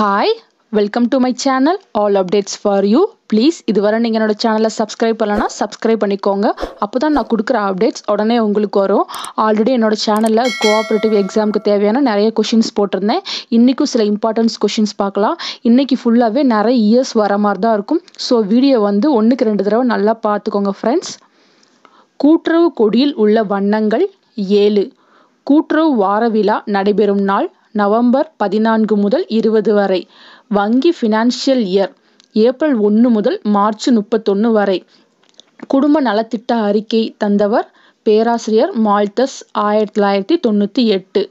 hi welcome to my channel all updates for you please இதுவரை நீங்கள் என்னோடய சேனலை சப்ஸ்கிரைப் பண்ணலன்னா சப்ஸ்கிரைப் பண்ணிக்கோங்க அப்போ தான் நான் கொடுக்குற அப்டேட்ஸ் உடனே உங்களுக்கு வரும் ஆல்ரெடி என்னோடய சேனலில் கோஆப்ரேட்டிவ் எக்ஸாமுக்கு தேவையான நிறைய கொஷின்ஸ் போட்டிருந்தேன் இன்றைக்கும் சில இம்பார்ட்டன்ஸ் கொஷின்ஸ் பார்க்கலாம் இன்றைக்கி ஃபுல்லாகவே நிறைய இயர்ஸ் வர மாதிரி தான் இருக்கும் ஸோ வீடியோ வந்து ஒன்றுக்கு ரெண்டு தடவை நல்லா பார்த்துக்கோங்க ஃப்ரெண்ட்ஸ் கூட்டுறவு கொடியில் உள்ள வண்ணங்கள் ஏழு கூட்டுறவு வார விழா நடைபெறும் நாள் நவம்பர் பதினான்கு முதல் இருபது வரை வங்கி ஃபினான்ஷியல் இயர் ஏப்ரல் ஒன்று முதல் மார்ச் முப்பத்தொன்று வரை குடும்ப நலத்திட்ட அறிக்கை தந்தவர் பேராசிரியர் மால்தஸ் ஆயிரத்தி தொள்ளாயிரத்தி தொண்ணூற்றி எட்டு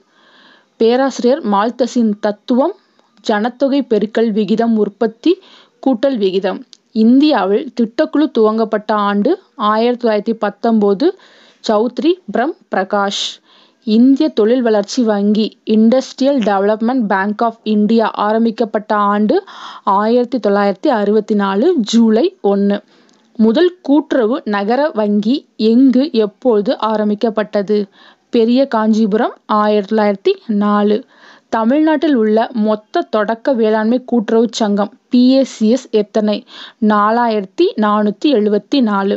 பேராசிரியர் மால்தஸின் தத்துவம் ஜனத்தொகை பெருக்கல் விகிதம் உற்பத்தி கூட்டல் விகிதம் இந்தியாவில் திட்டக்குழு துவங்கப்பட்ட ஆண்டு ஆயிரத்தி தொள்ளாயிரத்தி பத்தொம்போது சௌத்ரி பிரம் பிரகாஷ் இந்திய தொழில் வளர்ச்சி வங்கி industrial development bank of India ஆரம்பிக்கப்பட்ட ஆண்டு ஆயிரத்தி தொள்ளாயிரத்தி அறுபத்தி நாலு ஜூலை ஒன்று முதல் கூட்டுறவு நகர வங்கி எங்கு எப்போது ஆரம்பிக்கப்பட்டது பெரிய காஞ்சிபுரம் ஆயிரத்தி தொள்ளாயிரத்தி நாலு தமிழ்நாட்டில் உள்ள மொத்த தொடக்க வேளாண்மை கூட்டுறவு சங்கம் பிஎஸ்சிஎஸ் எத்தனை நாலாயிரத்தி நானூற்றி எழுபத்தி நாலு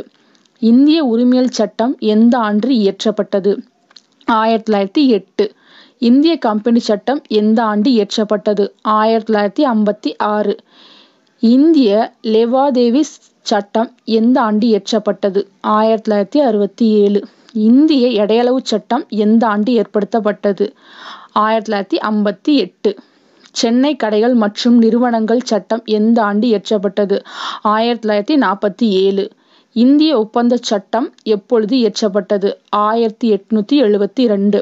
இந்திய உரிமையல் சட்டம் எந்த ஆண்டு இயற்றப்பட்டது ஆயிரத்தி தொள்ளாயிரத்தி எட்டு இந்திய கம்பெனி சட்டம் எந்த ஆண்டு இயற்றப்பட்டது ஆயிரத்தி தொள்ளாயிரத்தி ஐம்பத்தி ஆறு இந்திய லெவாதேவி சட்டம் எந்த ஆண்டு இயற்றப்பட்டது ஆயிரத்தி தொள்ளாயிரத்தி அறுபத்தி ஏழு இந்திய எடையளவு சட்டம் எந்த ஆண்டு ஏற்படுத்தப்பட்டது ஆயிரத்தி தொள்ளாயிரத்தி ஐம்பத்தி எட்டு சென்னை கடைகள் மற்றும் நிறுவனங்கள் சட்டம் எந்த ஆண்டு இயற்றப்பட்டது ஆயிரத்தி தொள்ளாயிரத்தி நாற்பத்தி ஏழு இந்திய ஒப்பந்தச் சட்டம் எப்பொழுது இயற்றப்பட்டது ஆயிரத்தி எட்நூத்தி எழுபத்தி ரெண்டு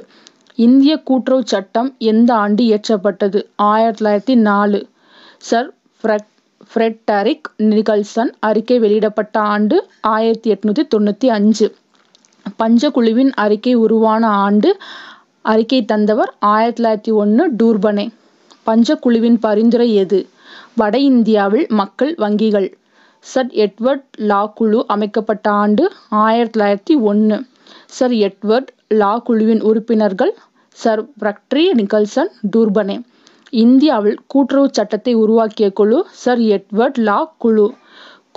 இந்திய கூட்டுறவு சட்டம் எந்த ஆண்டு இயற்றப்பட்டது ஆயிரத்தி தொள்ளாயிரத்தி நாலு சர் ஃப்ரெட் ஃப்ரெட்டரிக் நிகல்சன் அறிக்கை வெளியிடப்பட்ட ஆண்டு ஆயிரத்தி எட்நூத்தி தொண்ணூத்தி அஞ்சு பஞ்சகுழுவின் அறிக்கை உருவான ஆண்டு அறிக்கை தந்தவர் ஆயிரத்தி தொள்ளாயிரத்தி ஒன்று டூர்பனே பஞ்சகுழுவின் பரிந்துரை எது வட இந்தியாவில் மக்கள் வங்கிகள் சர் எட்வர்ட் லா குழு அமைக்கப்பட்ட ஆண்டு ஆயிரத்தி தொள்ளாயிரத்தி ஒன்று சர் எட்வர்ட் லா குழுவின் உறுப்பினர்கள் சர் பிரக்ட்ரி நிக்கல்சன் டூர்பனே இந்தியாவில் கூட்டுறவு சட்டத்தை உருவாக்கிய குழு சர் எட்வர்ட் லா குழு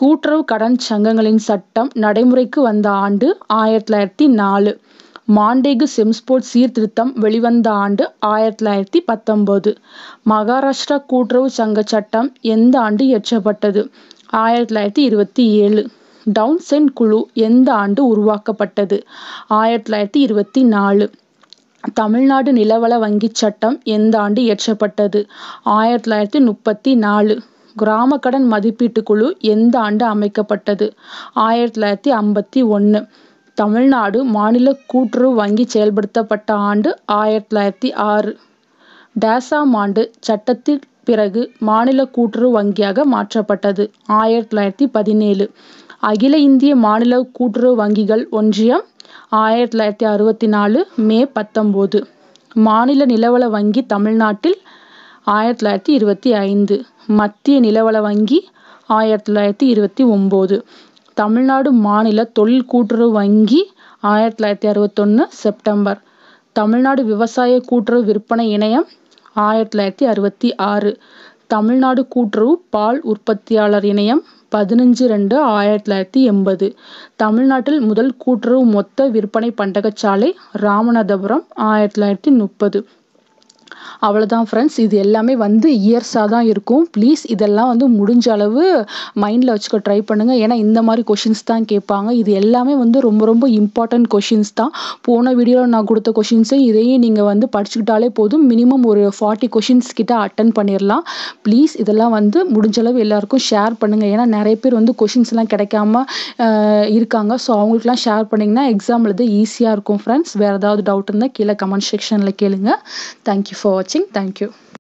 கூட்டுறவு கடன் சங்கங்களின் சட்டம் நடைமுறைக்கு வந்த ஆண்டு ஆயிரத்தி தொள்ளாயிரத்தி நாலு மாண்டேகு செம்ஸ்போர்ட் சீர்திருத்தம் வெளிவந்த ஆண்டு ஆயிரத்தி தொள்ளாயிரத்தி பத்தொம்போது மகாராஷ்டிரா கூட்டுறவு சங்க சட்டம் எந்த ஆண்டு இயற்றப்பட்டது ஆயிரத்தி தொள்ளாயிரத்தி இருபத்தி ஏழு டவுன்சென் குழு எந்த ஆண்டு உருவாக்கப்பட்டது ஆயிரத்தி தொள்ளாயிரத்தி இருபத்தி நாலு தமிழ்நாடு நிலவள வங்கிச் சட்டம் எந்த ஆண்டு இயற்றப்பட்டது ஆயிரத்தி தொள்ளாயிரத்தி முப்பத்தி நாலு கிராம கடன் மதிப்பீட்டு குழு எந்த ஆண்டு அமைக்கப்பட்டது ஆயிரத்தி தொள்ளாயிரத்தி ஐம்பத்தி ஒன்று தமிழ்நாடு மாநில கூட்டுறவு வங்கி செயல்படுத்தப்பட்ட ஆண்டு ஆயிரத்தி தொள்ளாயிரத்தி ஆறு டேசாம் ஆண்டு சட்டத்தில் பிறகு மாநில கூட்டுறவு வங்கியாக மாற்றப்பட்டது ஆயிரத்தி தொள்ளாயிரத்தி பதினேழு அகில இந்திய மாநில கூட்டுறவு வங்கிகள் ஒன்றியம் ஆயிரத்தி தொள்ளாயிரத்தி அறுபத்தி நாலு மே பத்தொம்போது மாநில நிலவள வங்கி தமிழ்நாட்டில் ஆயிரத்தி தொள்ளாயிரத்தி இருபத்தி ஐந்து மத்திய நிலவள வங்கி ஆயிரத்தி தொள்ளாயிரத்தி இருபத்தி ஒம்பது தமிழ்நாடு மாநில தொழில் கூட்டுறவு வங்கி ஆயிரத்தி தொள்ளாயிரத்தி அறுபத்தொன்று செப்டம்பர் தமிழ்நாடு விவசாய கூட்டுறவு விற்பனை இணையம் ஆயிரத்தி தொள்ளாயிரத்தி அறுபத்தி ஆறு தமிழ்நாடு கூட்டுறவு பால் உற்பத்தியாளர் இணையம் பதினஞ்சு ரெண்டு ஆயிரத்தி தொள்ளாயிரத்தி எண்பது தமிழ்நாட்டில் முதல் கூட்டுறவு மொத்த விற்பனை பண்டகச்சாலை ராமநாதபுரம் ஆயிரத்தி தொள்ளாயிரத்தி முப்பது அவ்வளோதான் ஃப்ரெண்ட்ஸ் இது எல்லாமே வந்து இயர்ஸாக தான் இருக்கும் ப்ளீஸ் இதெல்லாம் வந்து முடிஞ்ச அளவு மைண்டில் வச்சுக்க ட்ரை பண்ணுங்கள் ஏன்னா இந்த மாதிரி கொஷின்ஸ் தான் கேட்பாங்க இது எல்லாமே வந்து ரொம்ப ரொம்ப இம்பார்ட்டண்ட் கொஷின்ஸ் தான் போன வீடியோவில் நான் கொடுத்த கொஷின்ஸை இதையும் நீங்கள் வந்து படிச்சுக்கிட்டாலே போதும் மினிமம் ஒரு ஃபார்ட்டி கொஷின்ஸ் கிட்ட அட்டன் பண்ணிடலாம் ப்ளீஸ் இதெல்லாம் வந்து முடிஞ்ச அளவு எல்லாருக்கும் ஷேர் பண்ணுங்கள் ஏன்னா நிறைய பேர் வந்து கொஷின்ஸ்லாம் கிடைக்காம இருக்காங்க ஸோ அவங்களுக்குலாம் ஷேர் பண்ணிங்கன்னா எக்ஸாம் எழுத ஈஸியாக இருக்கும் ஃப்ரெண்ட்ஸ் வேறு ஏதாவது டவுட் இருந்தால் கீழே கமெண்ட் செக்ஷனில் கேளுங்க thank you for watching thank you